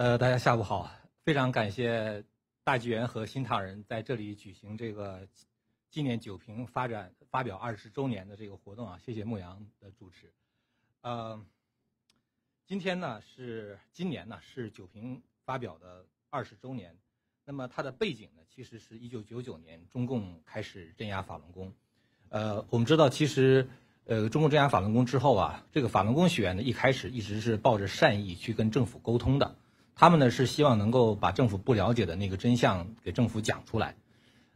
呃，大家下午好，非常感谢大纪元和新唐人在这里举行这个纪念酒瓶发展发表二十周年的这个活动啊，谢谢牧羊的主持。呃，今天呢是今年呢是酒瓶发表的二十周年，那么它的背景呢其实是一九九九年中共开始镇压法轮功，呃，我们知道其实呃中共镇压法轮功之后啊，这个法轮功学员呢一开始一直是抱着善意去跟政府沟通的。他们呢是希望能够把政府不了解的那个真相给政府讲出来，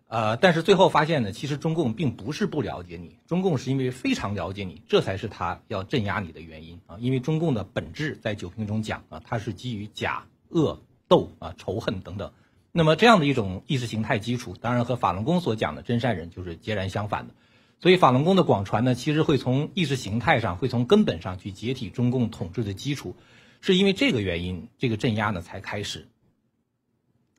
呃，但是最后发现呢，其实中共并不是不了解你，中共是因为非常了解你，这才是他要镇压你的原因啊！因为中共的本质，在酒瓶中讲啊，它是基于假、恶、斗啊、仇恨等等，那么这样的一种意识形态基础，当然和法轮功所讲的真善人就是截然相反的，所以法轮功的广传呢，其实会从意识形态上，会从根本上去解体中共统治的基础。是因为这个原因，这个镇压呢才开始。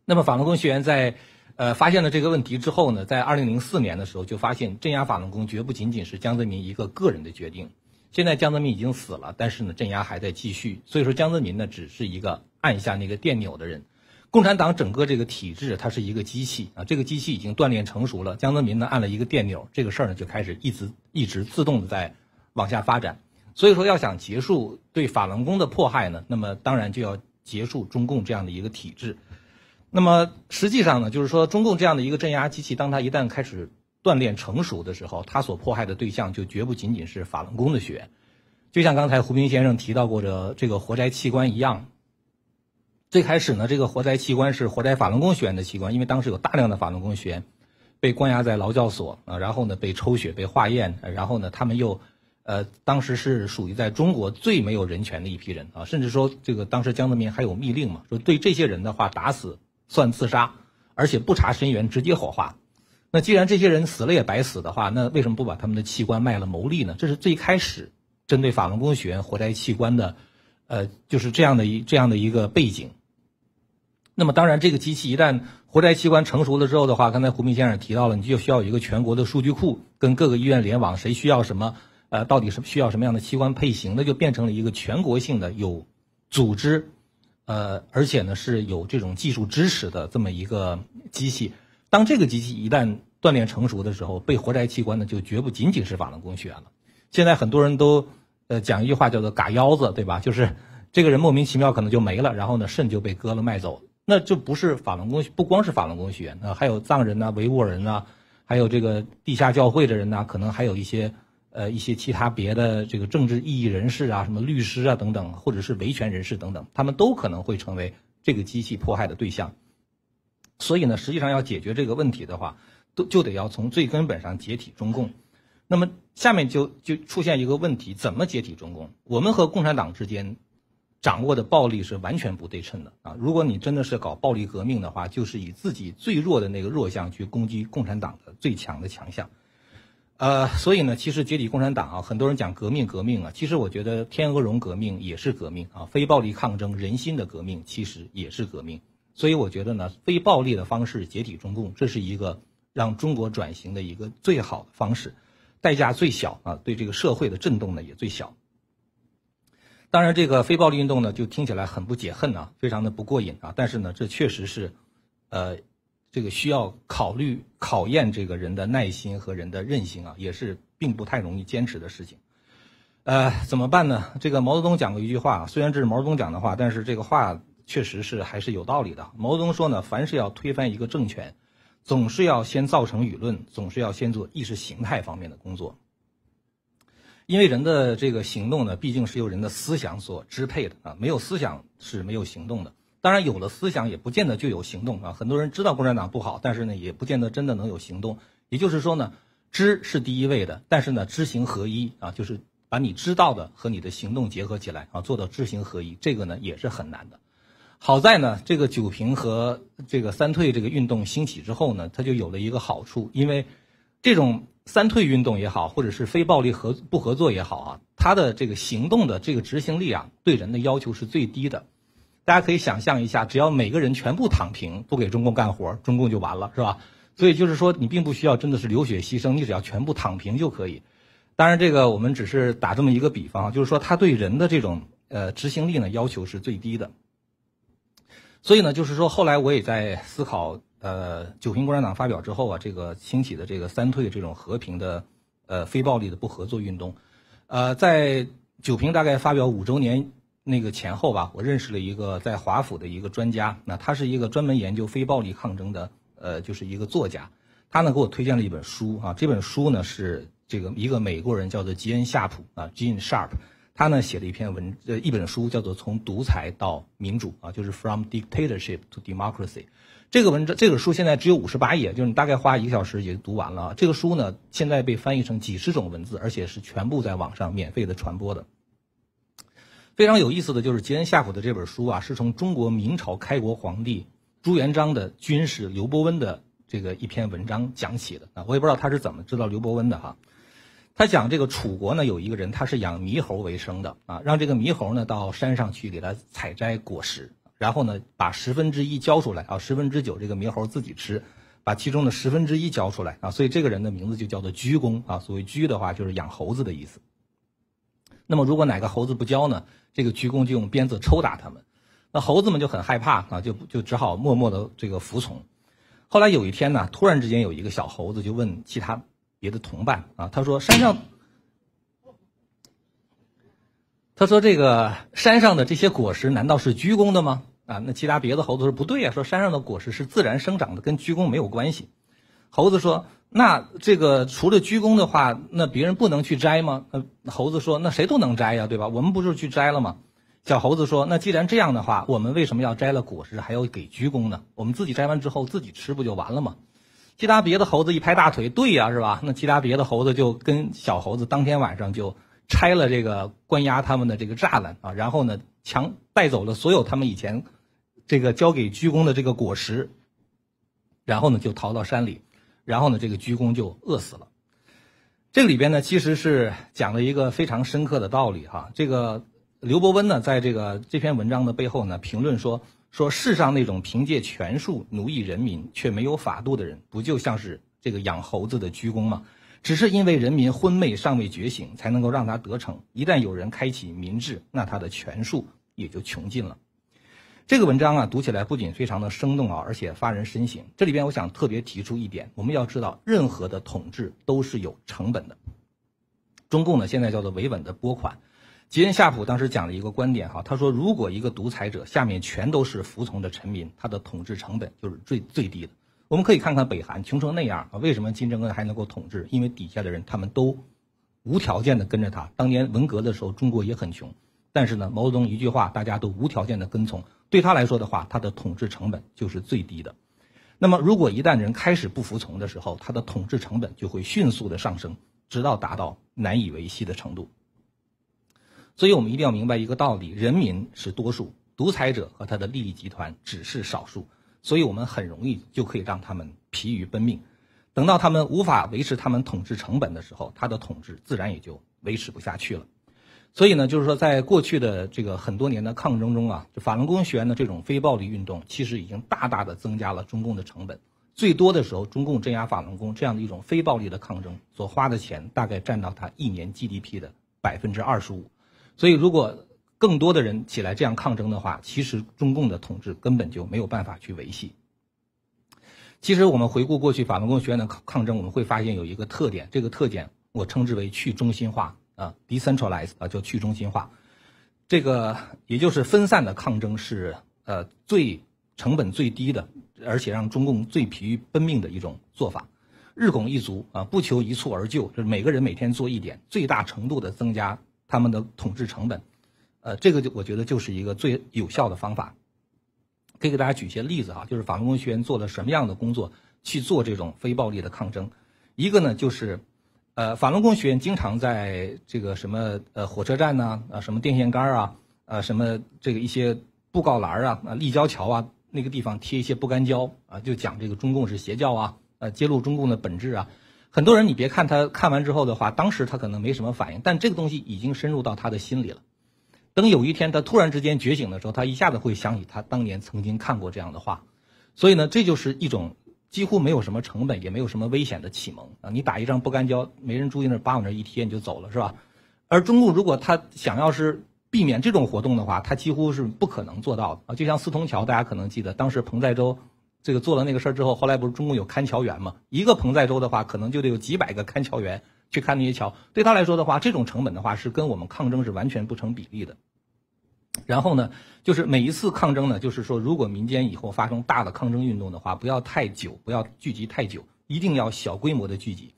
那么法轮功学员在，呃，发现了这个问题之后呢，在二零零四年的时候就发现镇压法轮功绝不仅仅是江泽民一个个人的决定。现在江泽民已经死了，但是呢镇压还在继续。所以说江泽民呢只是一个按下那个电钮的人，共产党整个这个体制它是一个机器啊，这个机器已经锻炼成熟了。江泽民呢按了一个电钮，这个事儿呢就开始一直一直自动的在往下发展。所以说，要想结束对法轮功的迫害呢，那么当然就要结束中共这样的一个体制。那么实际上呢，就是说中共这样的一个镇压机器，当它一旦开始锻炼成熟的时候，它所迫害的对象就绝不仅仅是法轮功的学员。就像刚才胡斌先生提到过的这个活摘器官一样，最开始呢，这个活摘器官是活摘法轮功学员的器官，因为当时有大量的法轮功学员被关押在劳教所啊，然后呢被抽血被化验，然后呢他们又。呃，当时是属于在中国最没有人权的一批人啊，甚至说这个当时江泽民还有密令嘛，说对这些人的话打死算自杀，而且不查身源直接火化。那既然这些人死了也白死的话，那为什么不把他们的器官卖了牟利呢？这是最开始针对法轮功学员活摘器官的，呃，就是这样的一这样的一个背景。那么当然，这个机器一旦活摘器官成熟了之后的话，刚才胡明先生提到了，你就需要一个全国的数据库，跟各个医院联网，谁需要什么。呃，到底是需要什么样的器官配型？那就变成了一个全国性的、有组织、呃，而且呢是有这种技术支持的这么一个机器。当这个机器一旦锻炼成熟的时候，被活摘器官呢，就绝不仅仅是法轮功学员了。现在很多人都，呃，讲一句话叫做“嘎腰子”，对吧？就是这个人莫名其妙可能就没了，然后呢，肾就被割了卖走，那就不是法轮功，不光是法轮功学员，那还有藏人呐、维吾尔人呐，还有这个地下教会的人呐，可能还有一些。呃，一些其他别的这个政治意义人士啊，什么律师啊等等，或者是维权人士等等，他们都可能会成为这个机器迫害的对象。所以呢，实际上要解决这个问题的话，都就得要从最根本上解体中共。那么下面就就出现一个问题：怎么解体中共？我们和共产党之间掌握的暴力是完全不对称的啊！如果你真的是搞暴力革命的话，就是以自己最弱的那个弱项去攻击共产党的最强的强项。呃，所以呢，其实解体共产党啊，很多人讲革命革命啊，其实我觉得天鹅绒革命也是革命啊，非暴力抗争、人心的革命，其实也是革命。所以我觉得呢，非暴力的方式解体中共，这是一个让中国转型的一个最好的方式，代价最小啊，对这个社会的震动呢也最小。当然，这个非暴力运动呢，就听起来很不解恨啊，非常的不过瘾啊，但是呢，这确实是，呃。这个需要考虑考验这个人的耐心和人的韧性啊，也是并不太容易坚持的事情。呃，怎么办呢？这个毛泽东讲过一句话，虽然这是毛泽东讲的话，但是这个话确实是还是有道理的。毛泽东说呢，凡是要推翻一个政权，总是要先造成舆论，总是要先做意识形态方面的工作，因为人的这个行动呢，毕竟是由人的思想所支配的啊，没有思想是没有行动的。当然，有了思想也不见得就有行动啊。很多人知道共产党不好，但是呢，也不见得真的能有行动。也就是说呢，知是第一位的，但是呢，知行合一啊，就是把你知道的和你的行动结合起来啊，做到知行合一，这个呢也是很难的。好在呢，这个酒瓶和这个三退这个运动兴起之后呢，它就有了一个好处，因为这种三退运动也好，或者是非暴力合不合作也好啊，它的这个行动的这个执行力啊，对人的要求是最低的。大家可以想象一下，只要每个人全部躺平，不给中共干活，中共就完了，是吧？所以就是说，你并不需要真的是流血牺牲，你只要全部躺平就可以。当然，这个我们只是打这么一个比方，就是说他对人的这种呃执行力呢要求是最低的。所以呢，就是说后来我也在思考，呃，九平共产党发表之后啊，这个兴起的这个三退这种和平的呃非暴力的不合作运动，呃，在九平大概发表五周年。那个前后吧，我认识了一个在华府的一个专家，那他是一个专门研究非暴力抗争的，呃，就是一个作家，他呢给我推荐了一本书啊，这本书呢是这个一个美国人叫做吉恩夏普啊，Gene Sharp，他呢写了一篇文呃一本书叫做从独裁到民主啊，就是 From Dictatorship to Democracy，这个文章这本书现在只有五十八页，就是你大概花一个小时也就读完了。这个书呢现在被翻译成几十种文字，而且是全部在网上免费的传播的。非常有意思的就是吉恩夏普的这本书啊，是从中国明朝开国皇帝朱元璋的军事刘伯温的这个一篇文章讲起的啊。我也不知道他是怎么知道刘伯温的哈。他讲这个楚国呢，有一个人他是养猕猴为生的啊，让这个猕猴呢到山上去给他采摘果实，然后呢把十分之一交出来啊，十分之九这个猕猴自己吃，把其中的十分之一交出来啊。所以这个人的名字就叫做鞠躬啊。所谓鞠的话就是养猴子的意思。那么如果哪个猴子不交呢？这个鞠躬就用鞭子抽打他们，那猴子们就很害怕啊，就就只好默默的这个服从。后来有一天呢，突然之间有一个小猴子就问其他别的同伴啊，他说山上，他说这个山上的这些果实难道是鞠躬的吗？啊，那其他别的猴子说不对呀，说山上的果实是自然生长的，跟鞠躬没有关系。猴子说。那这个除了鞠躬的话，那别人不能去摘吗？那猴子说：“那谁都能摘呀，对吧？我们不就是去摘了吗？”小猴子说：“那既然这样的话，我们为什么要摘了果实还要给鞠躬呢？我们自己摘完之后自己吃不就完了吗？”其他别的猴子一拍大腿：“对呀，是吧？”那其他别的猴子就跟小猴子当天晚上就拆了这个关押他们的这个栅栏啊，然后呢，强带走了所有他们以前这个交给鞠躬的这个果实，然后呢就逃到山里。然后呢，这个鞠躬就饿死了。这里边呢，其实是讲了一个非常深刻的道理哈。这个刘伯温呢，在这个这篇文章的背后呢，评论说说世上那种凭借权术奴役人民却没有法度的人，不就像是这个养猴子的鞠躬吗？只是因为人民昏昧尚未觉醒，才能够让他得逞。一旦有人开启民智，那他的权术也就穷尽了。这个文章啊，读起来不仅非常的生动啊，而且发人深省。这里边我想特别提出一点，我们要知道，任何的统治都是有成本的。中共呢，现在叫做维稳的拨款。吉恩·夏普当时讲了一个观点哈，他说，如果一个独裁者下面全都是服从的臣民，他的统治成本就是最最低的。我们可以看看北韩穷成那样啊，为什么金正恩还能够统治？因为底下的人他们都无条件的跟着他。当年文革的时候，中国也很穷，但是呢，毛泽东一句话，大家都无条件的跟从。对他来说的话，他的统治成本就是最低的。那么，如果一旦人开始不服从的时候，他的统治成本就会迅速的上升，直到达到难以维系的程度。所以我们一定要明白一个道理：人民是多数，独裁者和他的利益集团只是少数。所以我们很容易就可以让他们疲于奔命，等到他们无法维持他们统治成本的时候，他的统治自然也就维持不下去了。所以呢，就是说，在过去的这个很多年的抗争中啊，就法轮功学员的这种非暴力运动，其实已经大大的增加了中共的成本。最多的时候，中共镇压法轮功这样的一种非暴力的抗争所花的钱，大概占到他一年 GDP 的百分之二十五。所以，如果更多的人起来这样抗争的话，其实中共的统治根本就没有办法去维系。其实，我们回顾过去法轮功学院的抗抗争，我们会发现有一个特点，这个特点我称之为去中心化。啊，decentralized 啊，就去中心化，这个也就是分散的抗争是呃最成本最低的，而且让中共最疲于奔命的一种做法。日拱一卒啊，不求一蹴而就，就是每个人每天做一点，最大程度的增加他们的统治成本。呃，这个就我觉得就是一个最有效的方法。可以给大家举一些例子啊，就是法律公学员做了什么样的工作去做这种非暴力的抗争。一个呢就是。呃，法轮功学员经常在这个什么呃火车站呢啊什么电线杆啊，啊呃什么这个一些布告栏啊啊立交桥啊那个地方贴一些不干胶啊，就讲这个中共是邪教啊，呃揭露中共的本质啊。很多人你别看他看完之后的话，当时他可能没什么反应，但这个东西已经深入到他的心里了。等有一天他突然之间觉醒的时候，他一下子会想起他当年曾经看过这样的话。所以呢，这就是一种。几乎没有什么成本，也没有什么危险的启蒙啊！你打一张不干胶，没人注意那儿，扒往那儿一贴，你就走了，是吧？而中路如果他想要是避免这种活动的话，他几乎是不可能做到的啊！就像四通桥，大家可能记得，当时彭在州这个做了那个事儿之后，后来不是中共有看桥员嘛？一个彭在州的话，可能就得有几百个看桥员去看那些桥，对他来说的话，这种成本的话是跟我们抗争是完全不成比例的。然后呢，就是每一次抗争呢，就是说，如果民间以后发生大的抗争运动的话，不要太久，不要聚集太久，一定要小规模的聚集。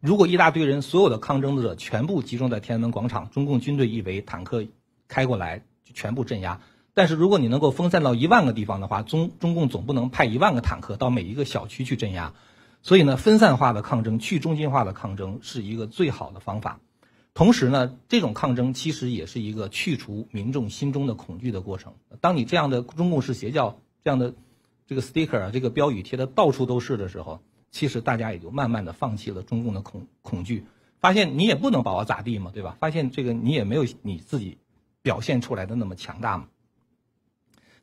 如果一大堆人，所有的抗争者全部集中在天安门广场，中共军队一围，坦克开过来就全部镇压。但是如果你能够分散到一万个地方的话，中中共总不能派一万个坦克到每一个小区去镇压。所以呢，分散化的抗争，去中心化的抗争是一个最好的方法。同时呢，这种抗争其实也是一个去除民众心中的恐惧的过程。当你这样的中共式邪教这样的这个 sticker 这个标语贴的到处都是的时候，其实大家也就慢慢的放弃了中共的恐恐惧，发现你也不能把我咋地嘛，对吧？发现这个你也没有你自己表现出来的那么强大嘛。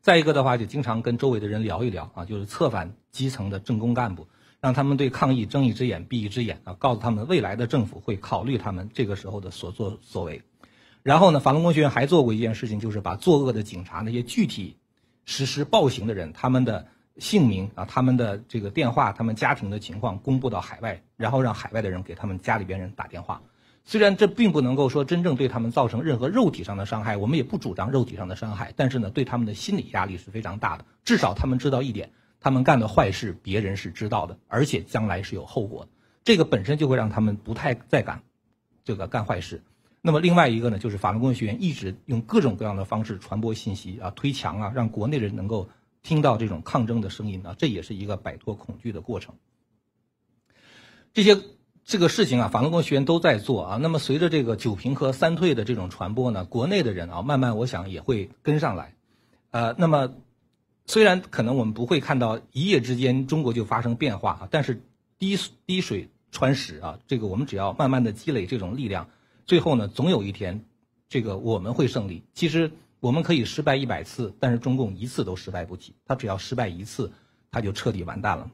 再一个的话，就经常跟周围的人聊一聊啊，就是策反基层的政工干部。让他们对抗议睁一只眼闭一只眼啊！告诉他们，未来的政府会考虑他们这个时候的所作所为。然后呢，法轮功学院还做过一件事情，就是把作恶的警察那些具体实施暴行的人，他们的姓名啊，他们的这个电话，他们家庭的情况公布到海外，然后让海外的人给他们家里边人打电话。虽然这并不能够说真正对他们造成任何肉体上的伤害，我们也不主张肉体上的伤害，但是呢，对他们的心理压力是非常大的。至少他们知道一点。他们干的坏事，别人是知道的，而且将来是有后果的。这个本身就会让他们不太再敢这个干坏事。那么另外一个呢，就是法轮功学员一直用各种各样的方式传播信息啊，推墙啊，让国内人能够听到这种抗争的声音啊，这也是一个摆脱恐惧的过程。这些这个事情啊，法轮功学员都在做啊。那么随着这个九平和三退的这种传播呢，国内的人啊，慢慢我想也会跟上来。呃，那么。虽然可能我们不会看到一夜之间中国就发生变化啊，但是滴滴水穿石啊，这个我们只要慢慢的积累这种力量，最后呢，总有一天，这个我们会胜利。其实我们可以失败一百次，但是中共一次都失败不起，他只要失败一次，他就彻底完蛋了。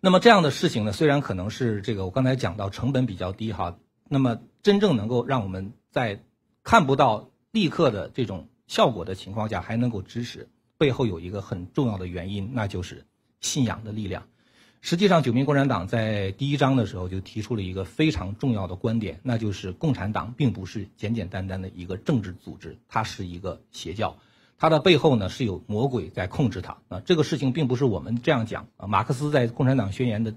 那么这样的事情呢，虽然可能是这个我刚才讲到成本比较低哈，那么真正能够让我们在看不到立刻的这种效果的情况下，还能够支持。背后有一个很重要的原因，那就是信仰的力量。实际上，九名共产党在第一章的时候就提出了一个非常重要的观点，那就是共产党并不是简简单单的一个政治组织，它是一个邪教，它的背后呢是有魔鬼在控制它。啊，这个事情并不是我们这样讲啊，马克思在《共产党宣言》的。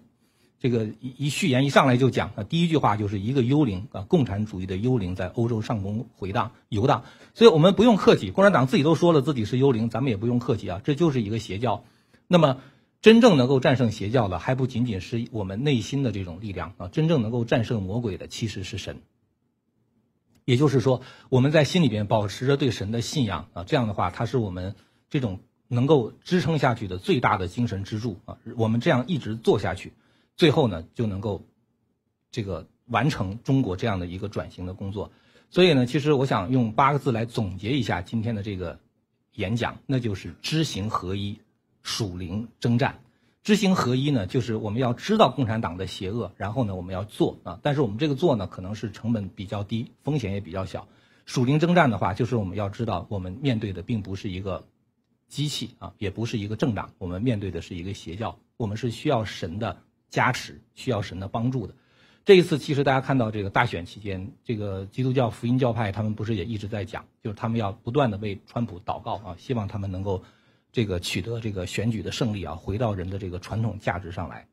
这个一一序言一上来就讲啊，第一句话就是一个幽灵啊，共产主义的幽灵在欧洲上空回荡游荡。所以我们不用客气，共产党自己都说了自己是幽灵，咱们也不用客气啊，这就是一个邪教。那么，真正能够战胜邪教的，还不仅仅是我们内心的这种力量啊，真正能够战胜魔鬼的，其实是神。也就是说，我们在心里边保持着对神的信仰啊，这样的话，它是我们这种能够支撑下去的最大的精神支柱啊。我们这样一直做下去。最后呢，就能够这个完成中国这样的一个转型的工作。所以呢，其实我想用八个字来总结一下今天的这个演讲，那就是“知行合一，属灵征战”。知行合一呢，就是我们要知道共产党的邪恶，然后呢，我们要做啊。但是我们这个做呢，可能是成本比较低，风险也比较小。属灵征战的话，就是我们要知道我们面对的并不是一个机器啊，也不是一个政党，我们面对的是一个邪教，我们是需要神的。加持需要神的帮助的，这一次其实大家看到这个大选期间，这个基督教福音教派他们不是也一直在讲，就是他们要不断的为川普祷告啊，希望他们能够这个取得这个选举的胜利啊，回到人的这个传统价值上来。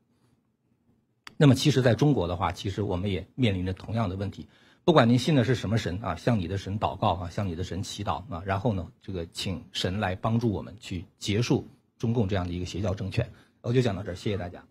那么其实在中国的话，其实我们也面临着同样的问题。不管您信的是什么神啊，向你的神祷告啊，向你的神祈祷啊，然后呢，这个请神来帮助我们去结束中共这样的一个邪教政权。我就讲到这儿，谢谢大家。